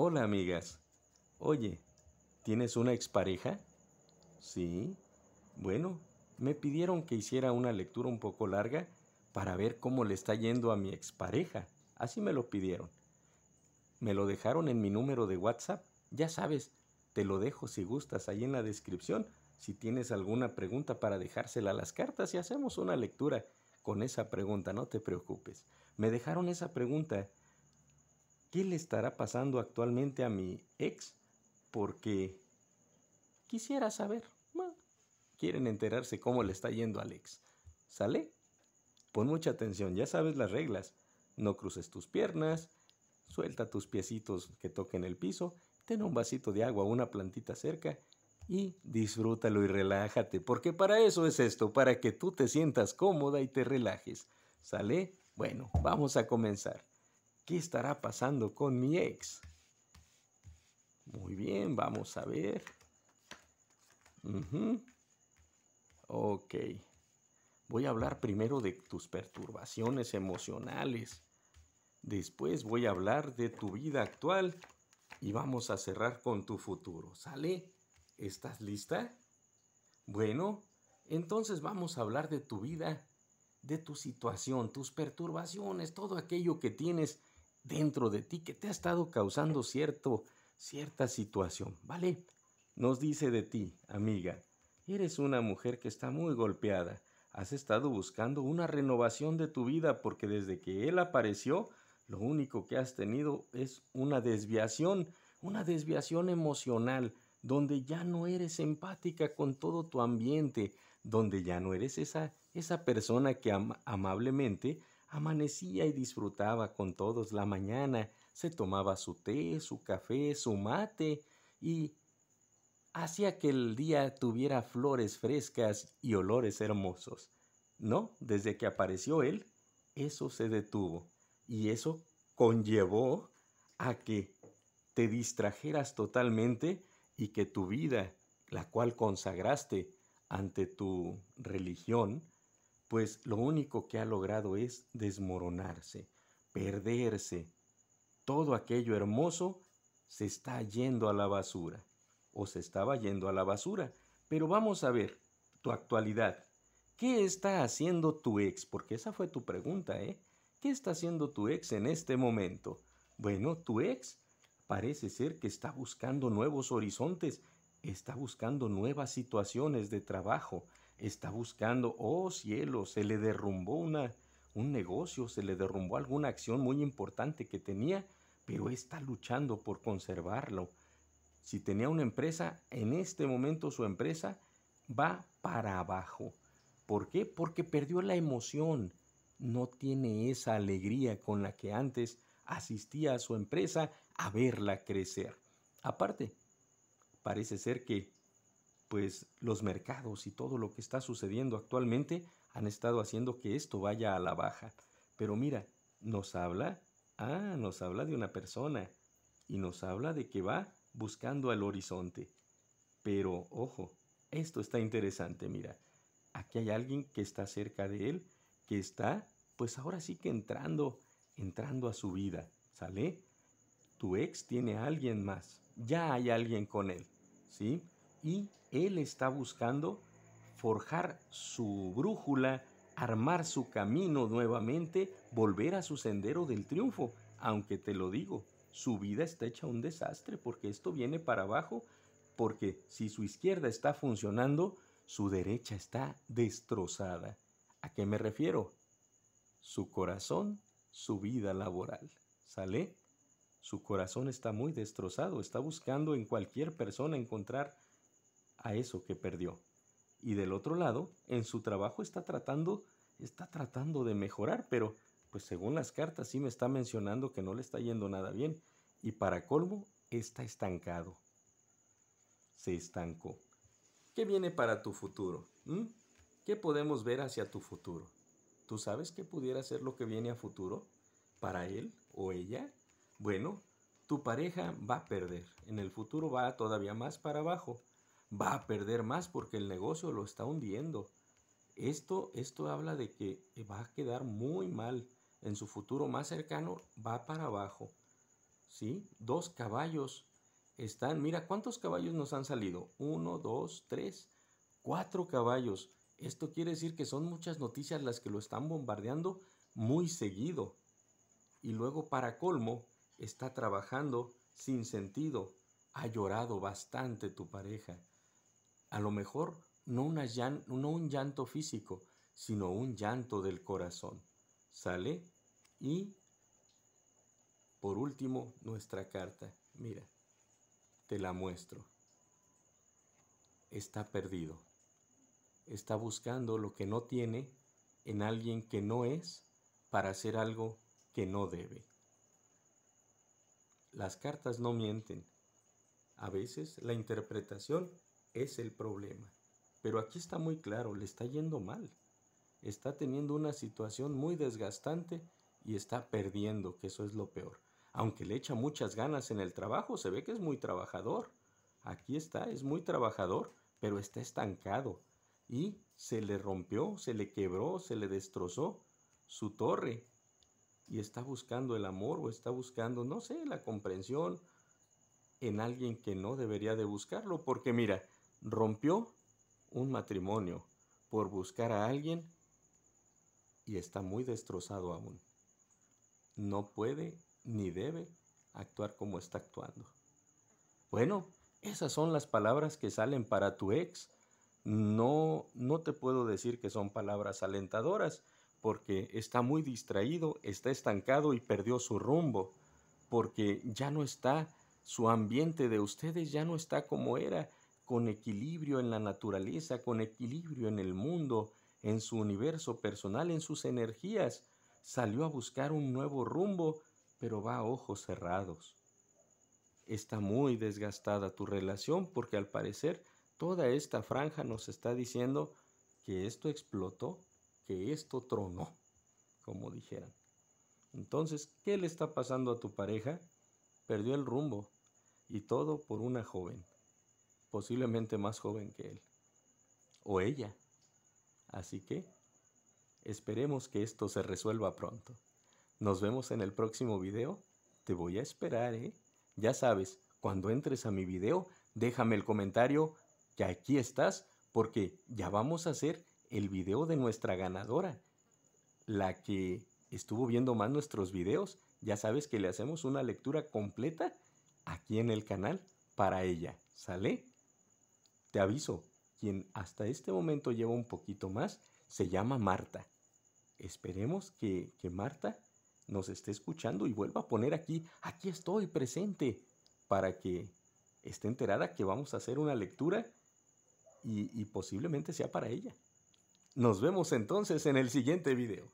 Hola amigas. Oye, ¿tienes una expareja? Sí. Bueno, me pidieron que hiciera una lectura un poco larga para ver cómo le está yendo a mi expareja. Así me lo pidieron. Me lo dejaron en mi número de WhatsApp. Ya sabes, te lo dejo si gustas ahí en la descripción. Si tienes alguna pregunta para dejársela a las cartas y hacemos una lectura con esa pregunta, no te preocupes. Me dejaron esa pregunta ¿Qué le estará pasando actualmente a mi ex? Porque quisiera saber. quieren enterarse cómo le está yendo al ex. ¿Sale? Pon mucha atención, ya sabes las reglas. No cruces tus piernas, suelta tus piecitos que toquen el piso, ten un vasito de agua una plantita cerca y disfrútalo y relájate, porque para eso es esto, para que tú te sientas cómoda y te relajes. ¿Sale? Bueno, vamos a comenzar. ¿Qué estará pasando con mi ex? Muy bien, vamos a ver. Ok. Voy a hablar primero de tus perturbaciones emocionales. Después voy a hablar de tu vida actual y vamos a cerrar con tu futuro. ¿Sale? ¿Estás lista? Bueno, entonces vamos a hablar de tu vida, de tu situación, tus perturbaciones, todo aquello que tienes dentro de ti que te ha estado causando cierto, cierta situación, ¿vale? Nos dice de ti, amiga, eres una mujer que está muy golpeada, has estado buscando una renovación de tu vida porque desde que él apareció, lo único que has tenido es una desviación, una desviación emocional, donde ya no eres empática con todo tu ambiente, donde ya no eres esa, esa persona que amablemente amanecía y disfrutaba con todos la mañana, se tomaba su té, su café, su mate y hacía que el día tuviera flores frescas y olores hermosos. No, desde que apareció él, eso se detuvo y eso conllevó a que te distrajeras totalmente y que tu vida, la cual consagraste ante tu religión, pues lo único que ha logrado es desmoronarse, perderse. Todo aquello hermoso se está yendo a la basura, o se estaba yendo a la basura. Pero vamos a ver tu actualidad. ¿Qué está haciendo tu ex? Porque esa fue tu pregunta, ¿eh? ¿Qué está haciendo tu ex en este momento? Bueno, tu ex parece ser que está buscando nuevos horizontes, está buscando nuevas situaciones de trabajo, está buscando, oh cielo, se le derrumbó una, un negocio, se le derrumbó alguna acción muy importante que tenía, pero está luchando por conservarlo. Si tenía una empresa, en este momento su empresa va para abajo. ¿Por qué? Porque perdió la emoción. No tiene esa alegría con la que antes asistía a su empresa a verla crecer. Aparte, parece ser que pues los mercados y todo lo que está sucediendo actualmente han estado haciendo que esto vaya a la baja. Pero mira, nos habla, ah, nos habla de una persona y nos habla de que va buscando al horizonte. Pero ojo, esto está interesante, mira, aquí hay alguien que está cerca de él, que está, pues ahora sí que entrando, entrando a su vida, ¿sale? Tu ex tiene a alguien más, ya hay alguien con él, ¿sí? Y él está buscando forjar su brújula, armar su camino nuevamente, volver a su sendero del triunfo, aunque te lo digo, su vida está hecha un desastre porque esto viene para abajo, porque si su izquierda está funcionando, su derecha está destrozada. ¿A qué me refiero? Su corazón, su vida laboral. ¿Sale? Su corazón está muy destrozado, está buscando en cualquier persona encontrar a eso que perdió. Y del otro lado, en su trabajo está tratando, está tratando de mejorar, pero pues según las cartas sí me está mencionando que no le está yendo nada bien. Y para colmo, está estancado. Se estancó. ¿Qué viene para tu futuro? ¿Mm? ¿Qué podemos ver hacia tu futuro? ¿Tú sabes qué pudiera ser lo que viene a futuro para él o ella? Bueno, tu pareja va a perder. En el futuro va todavía más para abajo va a perder más porque el negocio lo está hundiendo. Esto, esto habla de que va a quedar muy mal. En su futuro más cercano va para abajo. ¿Sí? Dos caballos están. Mira, ¿cuántos caballos nos han salido? Uno, dos, tres, cuatro caballos. Esto quiere decir que son muchas noticias las que lo están bombardeando muy seguido. Y luego, para colmo, está trabajando sin sentido. Ha llorado bastante tu pareja. A lo mejor no, no un llanto físico, sino un llanto del corazón. ¿Sale? Y por último, nuestra carta. Mira, te la muestro. Está perdido. Está buscando lo que no tiene en alguien que no es para hacer algo que no debe. Las cartas no mienten. A veces la interpretación es el problema. Pero aquí está muy claro, le está yendo mal. Está teniendo una situación muy desgastante y está perdiendo, que eso es lo peor. Aunque le echa muchas ganas en el trabajo, se ve que es muy trabajador. Aquí está, es muy trabajador, pero está estancado. Y se le rompió, se le quebró, se le destrozó su torre. Y está buscando el amor o está buscando, no sé, la comprensión en alguien que no debería de buscarlo. Porque mira, rompió un matrimonio por buscar a alguien y está muy destrozado aún. No puede ni debe actuar como está actuando. Bueno, esas son las palabras que salen para tu ex. No no te puedo decir que son palabras alentadoras porque está muy distraído, está estancado y perdió su rumbo, porque ya no está su ambiente de ustedes ya no está como era con equilibrio en la naturaleza, con equilibrio en el mundo, en su universo personal, en sus energías. Salió a buscar un nuevo rumbo, pero va a ojos cerrados. Está muy desgastada tu relación porque al parecer toda esta franja nos está diciendo que esto explotó, que esto tronó, como dijeran. Entonces, ¿qué le está pasando a tu pareja? Perdió el rumbo y todo por una joven posiblemente más joven que él o ella. Así que esperemos que esto se resuelva pronto. Nos vemos en el próximo video. Te voy a esperar, ¿eh? Ya sabes, cuando entres a mi video, déjame el comentario que aquí estás porque ya vamos a hacer el video de nuestra ganadora, la que estuvo viendo más nuestros videos. Ya sabes que le hacemos una lectura completa aquí en el canal para ella. ¿Sale? Te aviso, quien hasta este momento lleva un poquito más se llama Marta. Esperemos que, Marta nos esté escuchando y vuelva a poner aquí, aquí estoy presente, para que esté enterada que vamos a hacer una lectura y, y posiblemente sea para ella. Nos vemos entonces en el siguiente video.